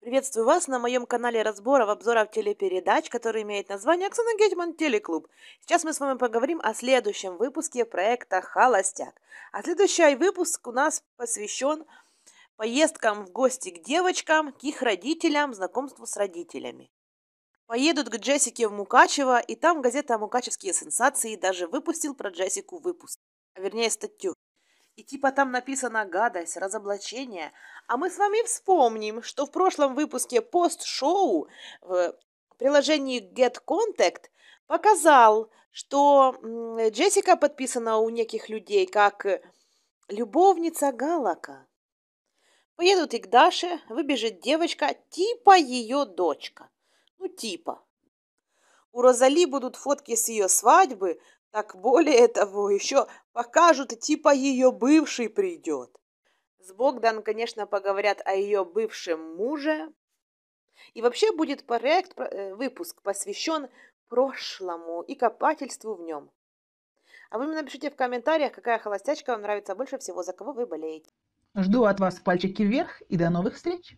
Приветствую вас на моем канале разборов, обзоров телепередач, который имеет название «Оксана Гетман Телеклуб». Сейчас мы с вами поговорим о следующем выпуске проекта «Холостяк». А следующий выпуск у нас посвящен поездкам в гости к девочкам, к их родителям, знакомству с родителями. Поедут к Джессике в Мукачево, и там газета «Мукачевские сенсации» даже выпустил про Джессику выпуск, а вернее статью. И типа там написано гадость, разоблачение. А мы с вами вспомним, что в прошлом выпуске пост-шоу в приложении Get Contact показал, что Джессика подписана у неких людей как любовница Галака. Поедут и к Даше, выбежит девочка, типа ее дочка. Ну, типа. У Розали будут фотки с ее свадьбы, так более того, еще покажут, типа ее бывший придет. С Богдан, конечно, поговорят о ее бывшем муже. И вообще будет проект, э, выпуск посвящен прошлому и копательству в нем. А вы мне напишите в комментариях, какая холостячка вам нравится больше всего, за кого вы болеете. Жду от вас пальчики вверх и до новых встреч!